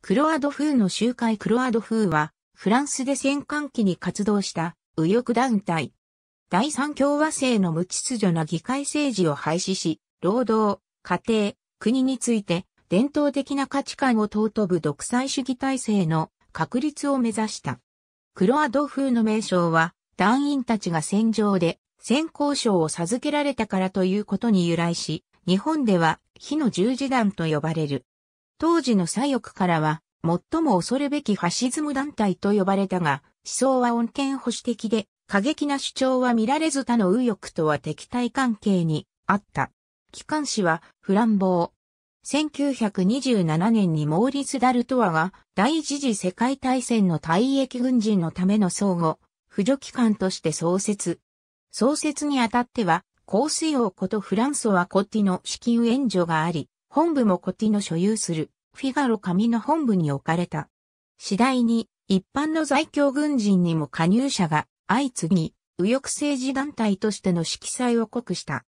クロアド風の集会クロアド風は、フランスで戦艦機に活動した右翼団体。第三共和制の無秩序な議会政治を廃止し、労働、家庭、国について伝統的な価値観を尊ぶ独裁主義体制の確立を目指した。クロアド風の名称は、団員たちが戦場で戦行賞を授けられたからということに由来し、日本では火の十字団と呼ばれる。当時の左翼からは、最も恐るべきファシズム団体と呼ばれたが、思想は穏健保守的で、過激な主張は見られず他の右翼とは敵対関係にあった。機関誌は、フランボー。1927年にモーリス・ダルトワが第一次世界大戦の退役軍人のための相互、扶助機関として創設。創設にあたっては、香水王ことフランソワ・コッティの資金援助があり、本部もコティの所有するフィガロ紙の本部に置かれた。次第に一般の在京軍人にも加入者が相次ぎ、右翼政治団体としての色彩を濃くした。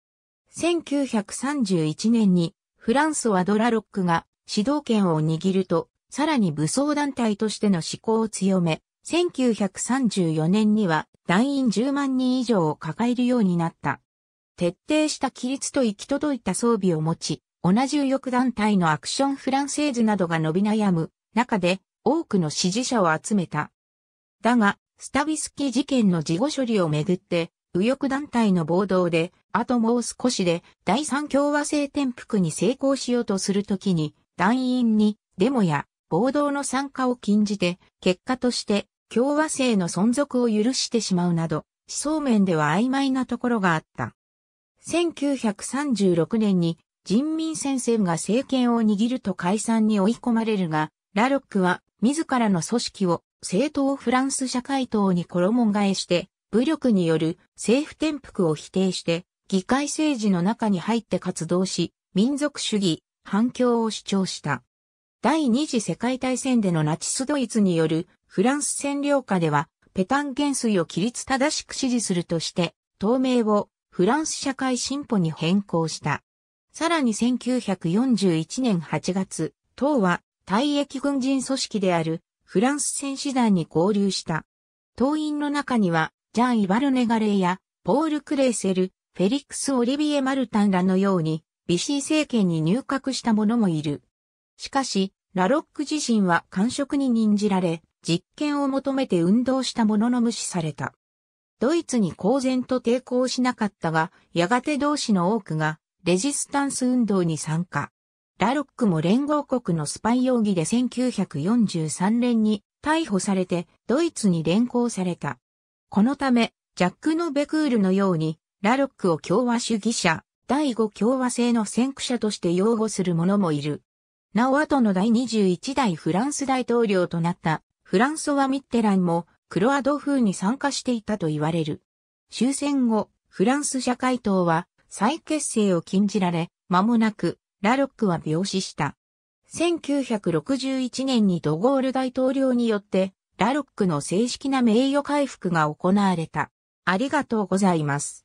1931年にフランスはドラロックが指導権を握ると、さらに武装団体としての思考を強め、1934年には団員10万人以上を抱えるようになった。徹底した規律と行き届いた装備を持ち、同じ右翼団体のアクションフランセーズなどが伸び悩む中で多くの支持者を集めた。だが、スタビスキ事件の事後処理をめぐって、右翼団体の暴動で、あともう少しで第三共和制転覆に成功しようとするときに、団員にデモや暴動の参加を禁じて、結果として共和制の存続を許してしまうなど、思想面では曖昧なところがあった。1936年に人民戦線が政権を握ると解散に追い込まれるが、ラロックは自らの組織を政党フランス社会党に衣替えして、武力による政府転覆を否定して、議会政治の中に入って活動し、民族主義、反共を主張した。第二次世界大戦でのナチスドイツによるフランス占領下では、ペタン元帥を規律正しく支持するとして、透明をフランス社会進歩に変更した。さらに1941年8月、党は退役軍人組織であるフランス戦士団に合流した。党員の中には、ジャン・イバルネガレーや、ポール・クレーセル、フェリックス・オリビエ・マルタンらのように、ビシー政権に入閣した者もいる。しかし、ラロック自身は官職に任じられ、実権を求めて運動した者のの無視された。ドイツに公然と抵抗しなかったが、やがて同志の多くがレジスタンス運動に参加。ラロックも連合国のスパイ容疑で1943年に逮捕されてドイツに連行された。このため、ジャック・ノベクールのように、ラロックを共和主義者、第五共和制の先駆者として擁護する者もいる。なお後の第21代フランス大統領となったフランソワ・ミッテランもクロアド風に参加していたと言われる。終戦後、フランス社会党は再結成を禁じられ、間もなく、ラロックは病死した。1961年にドゴール大統領によって、ラロックの正式な名誉回復が行われた。ありがとうございます。